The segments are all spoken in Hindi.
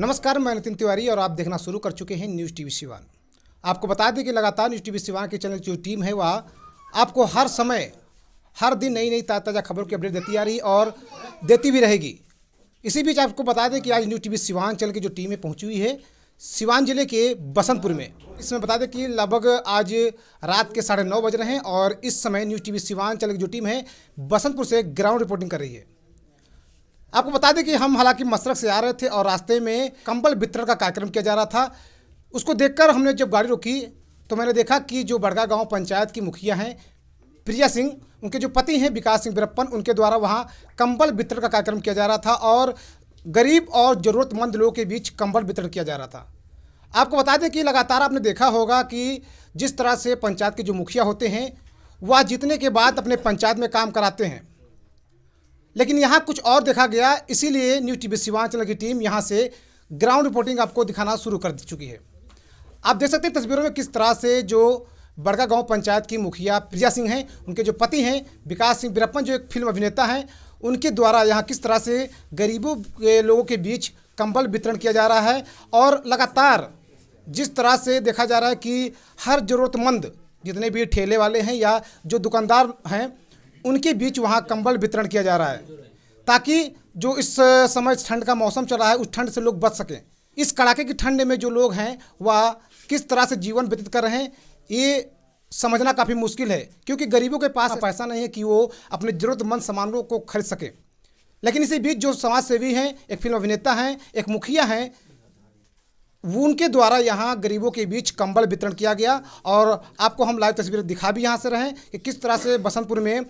नमस्कार मैं नितिन तिवारी और आप देखना शुरू कर चुके हैं न्यूज़ टीवी सिवान आपको बता दें कि लगातार न्यूज़ टीवी सिवान के चैनल की जो टीम है वह आपको हर समय हर दिन नई नई ताज़ा ताजा खबरों की अपडेट देती आ रही और देती भी रहेगी इसी बीच आपको बता दें कि आज न्यूज़ टी सिवान चैनल की जो टीमें पहुंची हुई है सिवान जिले के बसंतपुर में इसमें बता दें कि लगभग आज रात के साढ़े नौ बज रहे हैं और इस समय न्यूज़ टीवी सिवान चैनल की जो टीम है बसंतपुर से ग्राउंड रिपोर्टिंग कर रही है आपको बता दें कि हम हालांकि मशरक से आ रहे थे और रास्ते में कंबल वितरण का कार्यक्रम किया जा रहा था उसको देखकर हमने जब गाड़ी रोकी तो मैंने देखा कि जो बड़गा गांव पंचायत की मुखिया हैं प्रिया सिंह उनके जो पति हैं विकास सिंह बिरप्पन उनके द्वारा वहाँ कंबल वितरण का कार्यक्रम किया जा रहा था और गरीब और ज़रूरतमंद लोगों के बीच कंबल वितरण किया जा रहा था आपको बता दें कि लगातार आपने देखा होगा कि जिस तरह से पंचायत के जो मुखिया होते हैं वह जीतने के बाद अपने पंचायत में काम कराते हैं लेकिन यहाँ कुछ और देखा गया इसीलिए न्यूज टी सीमांचल की टीम यहाँ से ग्राउंड रिपोर्टिंग आपको दिखाना शुरू कर चुकी है आप देख सकते हैं तस्वीरों में किस तरह से जो बड़का गांव पंचायत की मुखिया प्रिया सिंह हैं उनके जो पति हैं विकास सिंह बिरप्पन जो एक फिल्म अभिनेता हैं उनके द्वारा यहाँ किस तरह से गरीबों के लोगों के बीच कंबल वितरण किया जा रहा है और लगातार जिस तरह से देखा जा रहा है कि हर ज़रूरतमंद जितने भी ठेले वाले हैं या जो दुकानदार हैं उनके बीच वहाँ कंबल वितरण किया जा रहा है ताकि जो इस समय ठंड का मौसम चल रहा है उस ठंड से लोग बच सकें इस कड़ाके की ठंड में जो लोग हैं वह किस तरह से जीवन व्यतीत कर रहे हैं ये समझना काफ़ी मुश्किल है क्योंकि गरीबों के पास पैसा नहीं है कि वो अपने ज़रूरतमंद सामानों को खरीद सकें लेकिन इसी बीच जो समाज सेवी हैं एक फिल्म अभिनेता हैं एक मुखिया हैं वो उनके द्वारा यहाँ गरीबों के बीच कंबल वितरण किया गया और आपको हम लाइव तस्वीरें दिखा भी यहाँ से रहें कि किस तरह से बसंतपुर में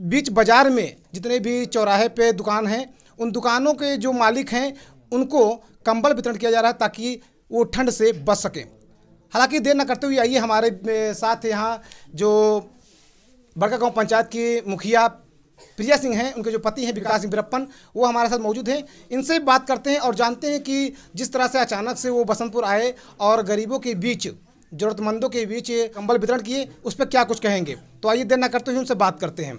बीच बाज़ार में जितने भी चौराहे पे दुकान हैं उन दुकानों के जो मालिक हैं उनको कंबल वितरण किया जा रहा है ताकि वो ठंड से बच सकें हालांकि देर न करते हुए आइए हमारे साथ यहाँ जो बड़का गाँव पंचायत की मुखिया प्रिया सिंह हैं उनके जो पति हैं विकास सिंह बिरप्पन वो हमारे साथ मौजूद हैं इनसे बात करते हैं और जानते हैं कि जिस तरह से अचानक से वो बसंतपुर आए और गरीबों के बीच ज़रूरतमंदों के बीच कंबल वितरण किए उस पर क्या कुछ कहेंगे तो आइए देर ना करते हुए उनसे बात करते हैं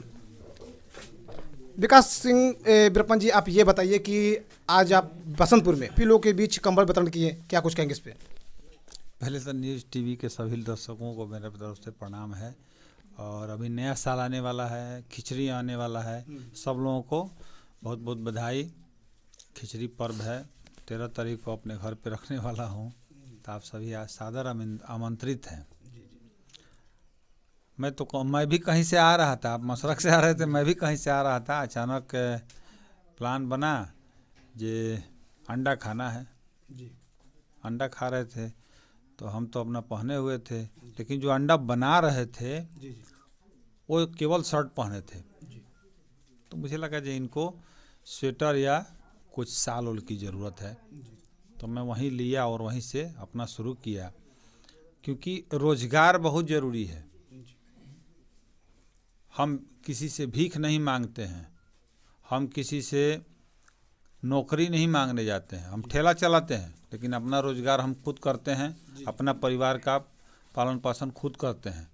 विकास सिंह ब्रपन जी आप ये बताइए कि आज आप बसंतपुर में फिलों के बीच कंबल वितरण किए क्या कुछ कहेंगे इस पर पहले तो न्यूज़ टीवी के सभी दर्शकों को मेरे तरफ से प्रणाम है और अभी नया साल आने वाला है खिचड़ी आने वाला है हम्म। सब लोगों को बहुत बहुत बधाई खिचड़ी पर्व है तेरह तारीख को अपने घर पे रखने वाला हूँ तो आप सभी आज सादर आमंत्रित हैं मैं तो मैं भी कहीं से आ रहा था मशरक से आ रहे थे मैं भी कहीं से आ रहा था अचानक प्लान बना जे अंडा खाना है जी अंडा खा रहे थे तो हम तो अपना पहने हुए थे लेकिन जो अंडा बना रहे थे जी जी। वो केवल शर्ट पहने थे जी। तो मुझे लगा जी इनको स्वेटर या कुछ साल उल की ज़रूरत है तो मैं वहीं लिया और वहीं से अपना शुरू किया क्योंकि रोज़गार बहुत ज़रूरी है हम किसी से भीख नहीं मांगते हैं हम किसी से नौकरी नहीं मांगने जाते हैं हम ठेला चलाते हैं लेकिन अपना रोजगार हम खुद करते हैं अपना परिवार का पालन पोषण खुद करते हैं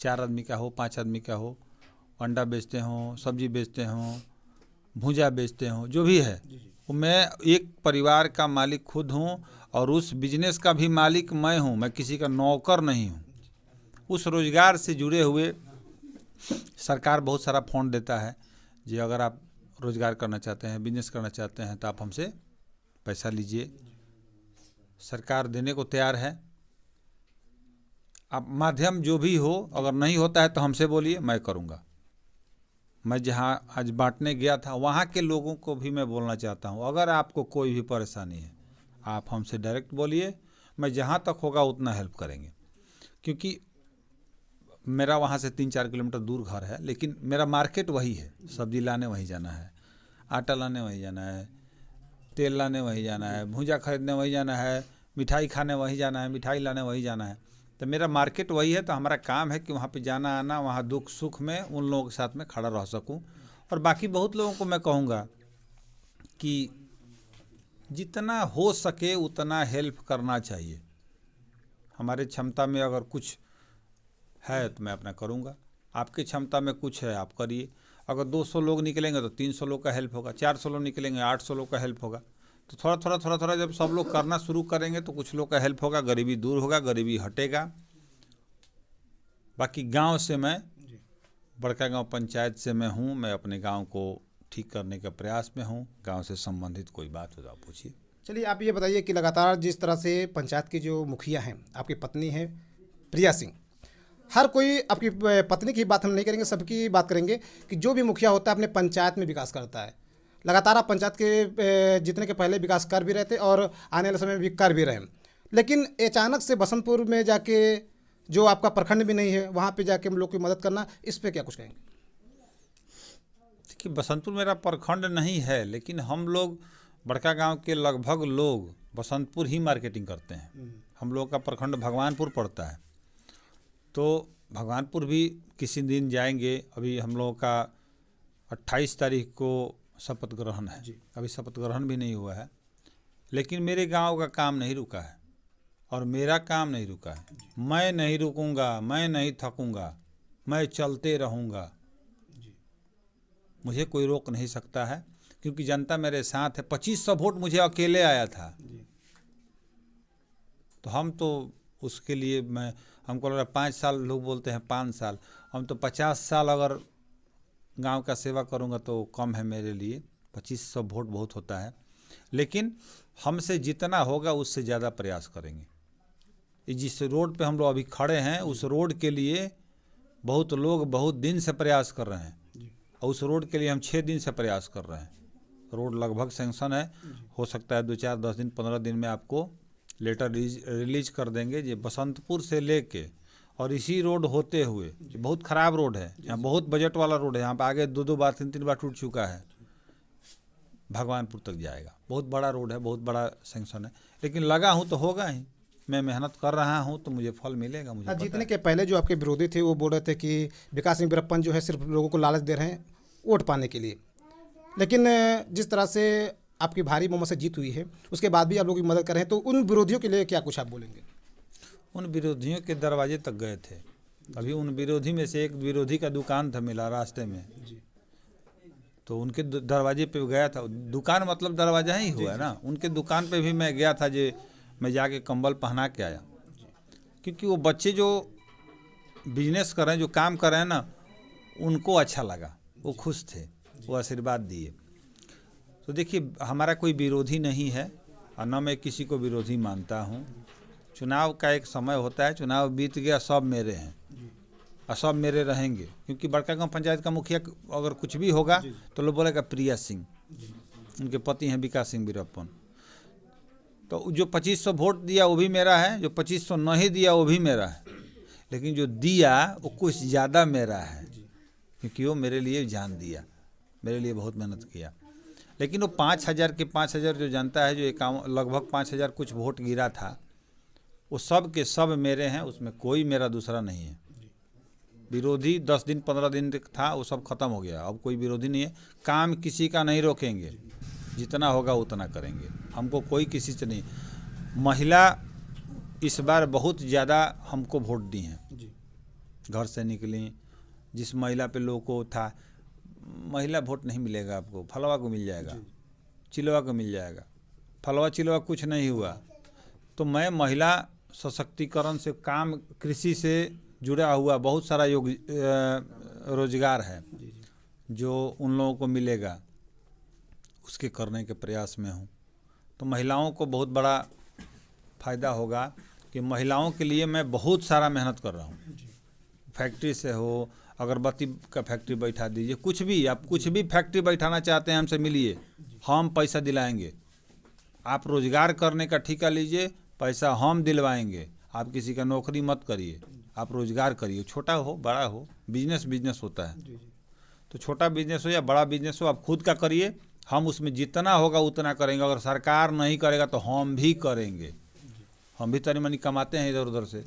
चार आदमी का हो पांच आदमी का हो अंडा बेचते हों सब्जी बेचते हों भूजा बेचते हों जो भी है वो तो मैं एक परिवार का मालिक खुद हूँ और उस बिजनेस का भी मालिक मैं हूँ मैं किसी का नौकर नहीं हूँ उस रोजगार से जुड़े हुए सरकार बहुत सारा फंड देता है जो अगर आप रोज़गार करना चाहते हैं बिजनेस करना चाहते हैं तो आप हमसे पैसा लीजिए सरकार देने को तैयार है आप माध्यम जो भी हो अगर नहीं होता है तो हमसे बोलिए मैं करूँगा मैं जहाँ आज बांटने गया था वहाँ के लोगों को भी मैं बोलना चाहता हूँ अगर आपको कोई भी परेशानी है आप हमसे डायरेक्ट बोलिए मैं जहाँ तक होगा उतना हेल्प करेंगे क्योंकि मेरा वहाँ से तीन चार किलोमीटर दूर घर है लेकिन मेरा मार्केट वही है सब्जी लाने वहीं जाना है आटा लाने वहीं जाना है तेल लाने वहीं जाना है भूजा खरीदने वहीं जाना है मिठाई खाने वहीं जाना है मिठाई लाने वहीं जाना है तो मेरा मार्केट वही है तो हमारा काम है कि वहाँ पर जाना आना वहाँ दुख सुख में उन लोगों के साथ में खड़ा रह सकूँ और बाकी बहुत लोगों को मैं कहूँगा कि जितना हो सके उतना हेल्प करना चाहिए हमारे क्षमता में अगर कुछ है तो मैं अपना करूँगा आपकी क्षमता में कुछ है आप करिए अगर 200 लोग निकलेंगे तो 300 लोग का हेल्प होगा 400 लोग निकलेंगे 800 लोग का हेल्प होगा तो थोड़ा थोड़ा थोड़ा थोड़ा जब सब लोग करना शुरू करेंगे तो कुछ लोग का हेल्प होगा गरीबी दूर होगा गरीबी हटेगा बाकी गांव से मैं बड़का गांव पंचायत से मैं हूँ मैं अपने गाँव को ठीक करने के प्रयास में हूँ गाँव से संबंधित कोई बात हो तो आप पूछिए चलिए आप ये बताइए कि लगातार जिस तरह से पंचायत के जो मुखिया हैं आपकी पत्नी हैं प्रिया सिंह हर कोई आपकी पत्नी की बात हम नहीं करेंगे सबकी बात करेंगे कि जो भी मुखिया होता है अपने पंचायत में विकास करता है लगातार आप पंचायत के जितने के पहले विकास कर भी रहे थे और आने वाले समय में भी कर भी रहे लेकिन अचानक से बसंतपुर में जाके जो आपका प्रखंड भी नहीं है वहाँ पे जाके हम लोग की मदद करना इस पर क्या कुछ कहेंगे देखिए बसंतपुर मेरा प्रखंड नहीं है लेकिन हम लोग बड़का गांव के लगभग लोग बसंतपुर ही मार्केटिंग करते हैं हम्म। हम लोग का प्रखंड भगवानपुर पड़ता है तो भगवानपुर भी किसी दिन जाएंगे अभी हम लोगों का अट्ठाईस तारीख को शपथ ग्रहण है अभी शपथ ग्रहण भी नहीं हुआ है लेकिन मेरे गांव का काम नहीं रुका है और मेरा काम नहीं रुका है मैं नहीं रुकूंगा मैं नहीं थकूंगा मैं चलते रहूंगा मुझे कोई रोक नहीं सकता है क्योंकि जनता मेरे साथ है पच्चीस सौ वोट मुझे अकेले आया था तो हम तो उसके लिए मैं हमको लग रहा है पाँच साल लोग बोलते हैं पाँच साल हम तो पचास साल अगर गांव का सेवा करूंगा तो कम है मेरे लिए पच्चीस सौ वोट बहुत होता है लेकिन हमसे जितना होगा उससे ज़्यादा प्रयास करेंगे जिस रोड पे हम लोग अभी खड़े हैं उस रोड के लिए बहुत लोग बहुत दिन से प्रयास कर रहे हैं और उस रोड के लिए हम छः दिन से प्रयास कर रहे हैं रोड लगभग सेंक्शन है हो सकता है दो चार दस दिन पंद्रह दिन में आपको लेटर रिलीज कर देंगे ये बसंतपुर से लेके और इसी रोड होते हुए बहुत ख़राब रोड है यहाँ बहुत बजट वाला रोड है यहाँ पर आगे दो दो बार तीन तीन बार टूट चुका है भगवानपुर तक जाएगा बहुत बड़ा रोड है बहुत बड़ा सेंक्शन है लेकिन लगा हूँ तो होगा ही मैं मेहनत कर रहा हूँ तो मुझे फल मिलेगा मुझे हाँ जीतने के पहले जो आपके विरोधी थे वो बोल रहे थे कि विकास सिंह बिरप्पन जो है सिर्फ लोगों को लालच दे रहे हैं वोट पाने के लिए लेकिन जिस तरह से आपकी भारी बहुमत से जीत हुई है उसके बाद भी आप लोगों की मदद कर रहे हैं तो उन विरोधियों के लिए क्या कुछ आप बोलेंगे उन विरोधियों के दरवाजे तक गए थे अभी उन विरोधी में से एक विरोधी का दुकान था मिला रास्ते में तो उनके दरवाजे पे गया था दुकान मतलब दरवाजा ही हुआ है ना उनके दुकान पे भी मैं गया था जे मैं जाके कंबल पहना के आया क्योंकि वो बच्चे जो बिजनेस कर रहे हैं जो काम कर रहे हैं ना उनको अच्छा लगा वो खुश थे वो आशीर्वाद दिए तो देखिए हमारा कोई विरोधी नहीं है और न मैं किसी को विरोधी मानता हूँ चुनाव का एक समय होता है चुनाव बीत गया सब मेरे हैं और सब मेरे रहेंगे क्योंकि बड़का गांव पंचायत का मुखिया अगर कुछ भी होगा तो लोग बोलेगा प्रिया सिंह उनके पति हैं विकास सिंह बीरप्पन तो जो 2500 वोट दिया वो भी मेरा है जो 2500 नहीं दिया वो भी मेरा है लेकिन जो दिया वो कुछ ज़्यादा मेरा है क्योंकि वो मेरे लिए जान दिया मेरे लिए बहुत मेहनत किया लेकिन वो पाँच हज़ार के पाँच हज़ार जो जनता है जो एक लगभग पाँच हज़ार कुछ वोट गिरा था वो सब के सब मेरे हैं उसमें कोई मेरा दूसरा नहीं है विरोधी दस दिन पंद्रह दिन था वो सब खत्म हो गया अब कोई विरोधी नहीं है काम किसी का नहीं रोकेंगे जितना होगा उतना करेंगे हमको कोई किसी से नहीं महिला इस बार बहुत ज़्यादा हमको वोट दी हैं घर से निकली जिस महिला पे लोगों को था महिला वोट नहीं मिलेगा आपको फलवा को मिल जाएगा चिलवा को मिल जाएगा फलवा चिलवा कुछ नहीं हुआ तो मैं महिला सशक्तिकरण से काम कृषि से जुड़ा हुआ बहुत सारा योग रोजगार है जो उन लोगों को मिलेगा उसके करने के प्रयास में हूँ तो महिलाओं को बहुत बड़ा फ़ायदा होगा कि महिलाओं के लिए मैं बहुत सारा मेहनत कर रहा हूँ फैक्ट्री से हो अगरबत्ती का फैक्ट्री बैठा दीजिए कुछ भी आप कुछ भी फैक्ट्री बैठाना चाहते हैं हमसे मिलिए हम पैसा दिलाएंगे आप रोजगार करने का ठीका लीजिए पैसा हम दिलवाएंगे आप किसी का नौकरी मत करिए आप रोजगार करिए छोटा हो बड़ा हो बिजनेस बिजनेस होता है तो छोटा बिजनेस हो या बड़ा बिजनेस हो आप खुद का करिए हम उसमें जितना होगा उतना करेंगे अगर सरकार नहीं करेगा तो हम भी करेंगे हम भी तनी तो मनी कमाते हैं इधर उधर से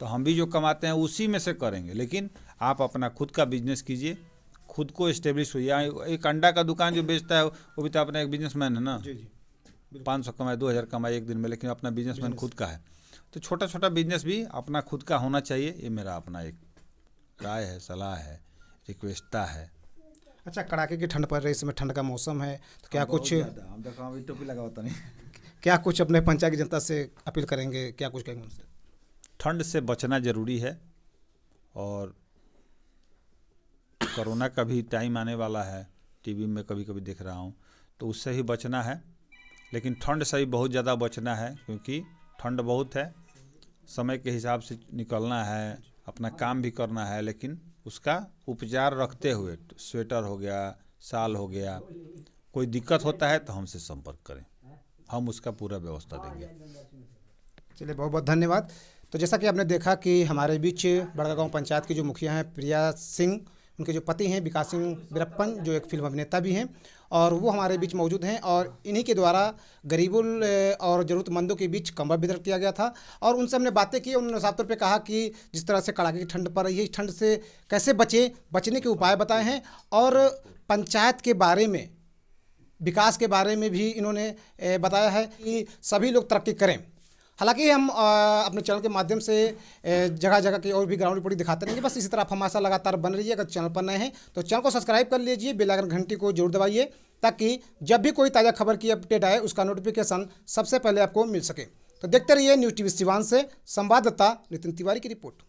तो हम भी जो कमाते हैं उसी में से करेंगे लेकिन आप अपना खुद का बिजनेस कीजिए खुद को इस्टेब्लिश हो एक अंडा का दुकान जो बेचता है वो भी तो अपना एक बिजनेस है ना पाँच सौ कमाए दो हज़ार कमाए एक दिन में लेकिन अपना मैन खुद का है तो छोटा छोटा बिजनेस भी अपना खुद का होना चाहिए ये मेरा अपना एक राय है सलाह है रिक्वेस्टा है अच्छा कड़ाके की ठंड पड़ रही है इसमें ठंड का मौसम है तो क्या कुछ तो टोपी लगा तो नहीं क्या कुछ अपने पंचायत की जनता से अपील करेंगे क्या कुछ कहेंगे उनसे ठंड से बचना ज़रूरी है और कोरोना का भी टाइम आने वाला है टीवी में कभी कभी देख रहा हूँ तो उससे ही बचना है लेकिन ठंड से ही बहुत ज़्यादा बचना है क्योंकि ठंड बहुत है समय के हिसाब से निकलना है अपना काम भी करना है लेकिन उसका उपचार रखते हुए स्वेटर हो गया शाल हो गया कोई दिक्कत होता है तो हमसे संपर्क करें हम उसका पूरा व्यवस्था हाँ, देंगे चलिए बहुत बहुत धन्यवाद तो जैसा कि आपने देखा कि हमारे बीच बड़गा गाँव पंचायत के जो मुखिया हैं प्रिया सिंह उनके जो पति हैं विकास सिंह बिरप्पन जो एक फिल्म अभिनेता भी हैं और वो हमारे बीच मौजूद हैं और इन्हीं के द्वारा गरीबों और ज़रूरतमंदों के बीच कंबल वितरण किया गया था और उनसे हमने बातें की उन्होंने साफ तौर पर कहा कि जिस तरह से कड़ाके की ठंड पड़ रही है इस ठंड से कैसे बचें बचने के उपाय बताए हैं और पंचायत के बारे में विकास के बारे में भी इन्होंने बताया है कि सभी लोग तरक्की करें हालांकि हम अपने चैनल के माध्यम से जगह जगह की और भी ग्राउंड रिपोर्ट दिखाते रहेंगे बस इसी तरह आप हमारे साथ लगातार बन रही है अगर चैनल पर नए हैं तो चैनल को सब्सक्राइब कर लीजिए बेलाइकन घंटी को जरूर दबाइए ताकि जब भी कोई ताज़ा खबर की अपडेट आए उसका नोटिफिकेशन सबसे पहले आपको मिल सके तो देखते रहिए न्यूज़ टीवी सिवान से संवाददाता नितिन तिवारी की रिपोर्ट